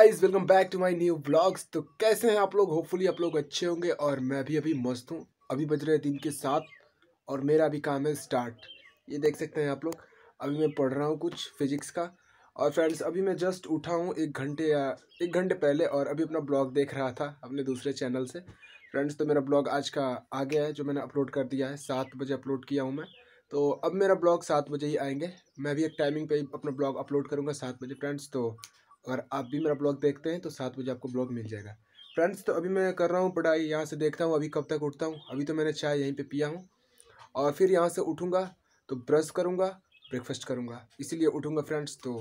guys welcome back to my new blogs तो कैसे हैं आप लोग होपफुली आप लोग अच्छे होंगे और मैं भी अभी मस्त हूँ अभी बज रहे दिन के साथ और मेरा भी काम है स्टार्ट ये देख सकते हैं आप लोग अभी मैं पढ़ रहा हूँ कुछ फिजिक्स का और फ्रेंड्स अभी मैं जस्ट उठा हूँ एक घंटे या एक घंटे पहले और अभी अपना ब्लॉग देख रहा था अपने दूसरे चैनल से फ्रेंड्स तो मेरा ब्लॉग आज का आ गया है जो मैंने अपलोड कर दिया है सात बजे अपलोड किया हूँ मैं तो अब मेरा ब्लॉग सात बजे ही आएंगे मैं भी एक टाइमिंग पे अपना ब्लॉग अपलोड करूँगा सात बजे फ्रेंड्स तो और आप भी मेरा ब्लॉग देखते हैं तो सात बजे आपको ब्लॉग मिल जाएगा फ्रेंड्स तो अभी मैं कर रहा हूँ पढ़ाई यहाँ से देखता हूँ अभी कब तक उठता हूँ अभी तो मैंने चाय यहीं पे पिया हूँ और फिर यहाँ से उठूँगा तो ब्रश करूँगा ब्रेकफास्ट करूँगा इसीलिए उठूँगा फ्रेंड्स तो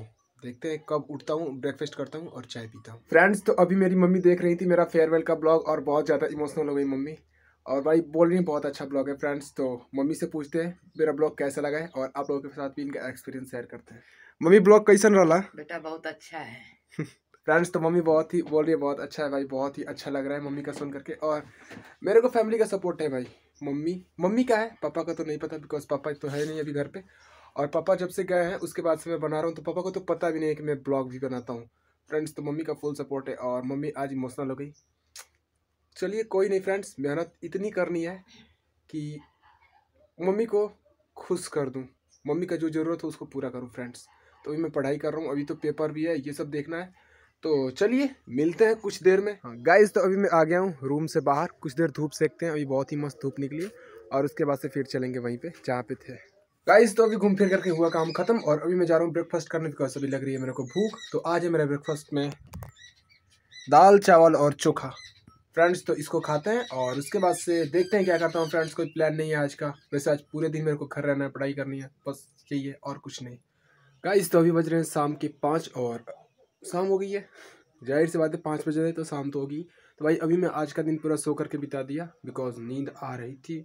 देखते हैं कब उठता हूँ ब्रेकफास्ट करता हूँ और चाय पीता हूँ फ्रेंड्स तो अभी मेरी मम्मी देख रही थी मेरा फेयरवेल का ब्लॉग और बहुत ज़्यादा इमोशनल हो गई मम्मी और भाई बोल रही हैं बहुत अच्छा ब्लॉग है फ्रेंड्स तो मम्मी से पूछते हैं मेरा ब्लॉग कैसा लगा है और आप लोगों के साथ भी इनका एक्सपीरियंस शेयर करते हैं मम्मी ब्लॉग कैसन रहा बेटा बहुत अच्छा है फ्रेंड्स तो मम्मी बहुत ही बोल रही है बहुत अच्छा है भाई बहुत ही अच्छा लग रहा है मम्मी का सुन करके और मेरे को फैमिली का सपोर्ट है भाई मम्मी मम्मी का है पापा का तो नहीं पता बिकॉज पापा तो है नहीं अभी घर पे और पापा जब से गए हैं उसके बाद से मैं बना रहा हूँ तो पापा को तो पता भी नहीं है कि मैं ब्लॉग भी बनाता हूँ फ्रेंड्स तो मम्मी का फुल सपोर्ट है और मम्मी आज इमोशनल हो गई चलिए कोई नहीं फ्रेंड्स मेहनत इतनी करनी है कि मम्मी को खुश कर दूँ मम्मी का जो ज़रूरत हो उसको पूरा करूँ फ्रेंड्स तो अभी मैं पढ़ाई कर रहा हूँ अभी तो पेपर भी है ये सब देखना है तो चलिए मिलते हैं कुछ देर में हाँ गाइज तो अभी मैं आ गया हूँ रूम से बाहर कुछ देर धूप सेकते हैं अभी बहुत ही मस्त धूप निकली है और उसके बाद से फिर चलेंगे वहीं पे जहाँ पे थे गाइज तो अभी घूम फिर करके हुआ काम खत्म और अभी मैं जा रहा हूँ ब्रेकफास्ट करने बिकॉज अभी लग रही है मेरे को भूख तो आज है मेरा ब्रेकफास्ट में दाल चावल और चोखा फ्रेंड्स तो इसको खाते हैं और उसके बाद से देखते हैं क्या करता हूँ फ्रेंड्स कोई प्लान नहीं है आज का वैसे आज पूरे दिन मेरे को घर रहना है पढ़ाई करनी है बस यही है और कुछ नहीं गाइस तो अभी बज रहे हैं शाम के पाँच और शाम हो गई है जाहिर सी बात है पाँच बजे तो शाम तो होगी तो भाई अभी मैं आज का दिन पूरा सो करके बिता दिया बिकॉज नींद आ रही थी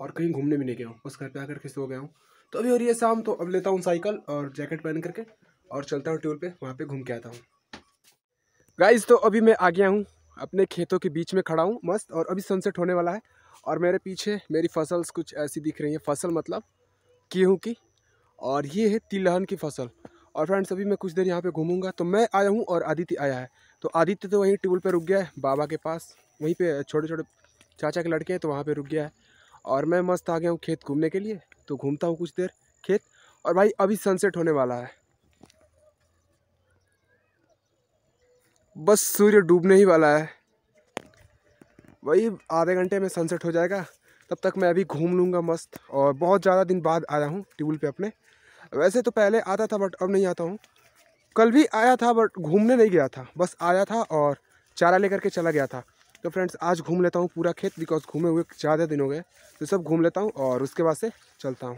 और कहीं घूमने भी नहीं गया हूँ बस घर पे आकर के सो गया हूँ तो अभी हो रही है शाम तो अब लेता हूँ साइकिल और जैकेट पहन करके और चलता हूँ टूर पर वहाँ पर घूम के आता हूँ गाइज तो अभी मैं आ गया हूँ अपने खेतों के बीच में खड़ा हूँ मस्त और अभी सनसेट होने वाला है और मेरे पीछे मेरी फसल्स कुछ ऐसी दिख रही हैं फसल मतलब गेहूँ की और ये है तिलहन की फसल और फ्रेंड्स अभी मैं कुछ देर यहाँ पे घूमूंगा तो मैं आया हूँ और आदित्य आया है तो आदित्य तो वहीं टेबल पे रुक गया है बाबा के पास वहीं पे छोटे छोटे चाचा के लड़के हैं तो वहाँ पे रुक गया है और मैं मस्त आ गया हूँ खेत घूमने के लिए तो घूमता हूँ कुछ देर खेत और भाई अभी सनसेट होने वाला है बस सूर्य डूबने ही वाला है वही आधे घंटे में सनसेट हो जाएगा तब तक मैं अभी घूम लूँगा मस्त और बहुत ज़्यादा दिन बाद आया हूँ ट्यूबल पे अपने वैसे तो पहले आता था बट अब नहीं आता हूँ कल भी आया था बट घूमने नहीं गया था बस आया था और चारा लेकर के चला गया था तो फ्रेंड्स आज घूम लेता हूँ पूरा खेत बिकॉज घूमे हुए ज़्यादा दिन हो गए तो सब घूम लेता हूँ और उसके बाद से चलता हूँ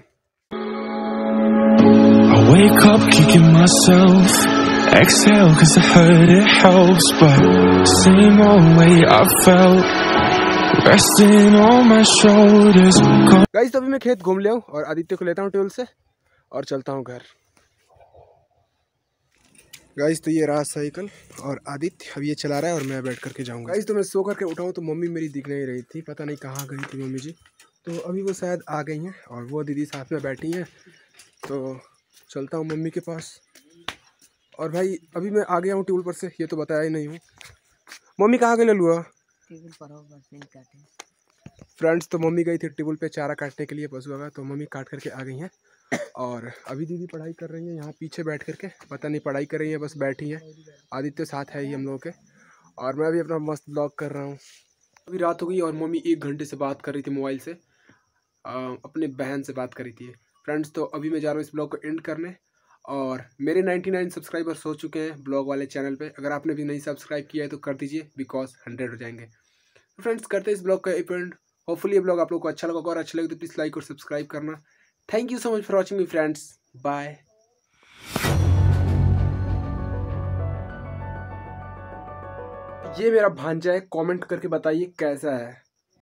wake up kicking myself Exhale cause I heard it helps But same old way I felt guys तो अभी मैं खेत घूम लिया हूँ और आदित्य को लेता हूँ ट्यूल से और चलता हूँ घर गाइस तो ये रहा साइकिल और आदित्य अब ये चला रहा है और मैं बैठ करके जाऊँगा गाइस तो मैं सो करके उठाऊँ तो मम्मी मेरी दिख नहीं रही थी पता नहीं कहाँ गई थी मम्मी जी तो अभी वो शायद आ गई हैं और वो दीदी साथ में बैठी हैं तो चलता हूँ मम्मी के पास और भाई अभी मैं आ गया हूँ ट्यूल पर से ये तो बताया ही नहीं हूँ मम्मी कहाँ गई ललुआ टेबल पर फ्रेंड्स तो मम्मी गई थी टेबल पे चारा काटने के लिए बस का तो मम्मी काट करके आ गई हैं और अभी दीदी पढ़ाई कर रही है यहाँ पीछे बैठ करके पता नहीं पढ़ाई कर रही है बस बैठी है आदित्य साथ है ही हम लोगों के और मैं अभी अपना मस्त ब्लॉग कर रहा हूँ अभी रात हो गई और मम्मी एक घंटे से बात कर रही थी मोबाइल से आ, अपने बहन से बात करी थी फ्रेंड्स तो अभी मैं जा रहा हूँ इस ब्लॉग को एंड करने और मेरे 99 सब्सक्राइबर्स हो चुके हैं ब्लॉग वाले चैनल पे अगर आपने भी नहीं सब्सक्राइब किया है तो कर दीजिए बिकॉज 100 हो जाएंगे फ्रेंड्स करते हैं इस ब्लॉग का इवेंट होपफुली ये ब्लॉग आप लोग को अच्छा लगा और अच्छा लगे तो प्लीज़ लाइक और सब्सक्राइब करना thank you so much for watching me friends bye ये मेरा भांजा है कमेंट करके बताइए कैसा है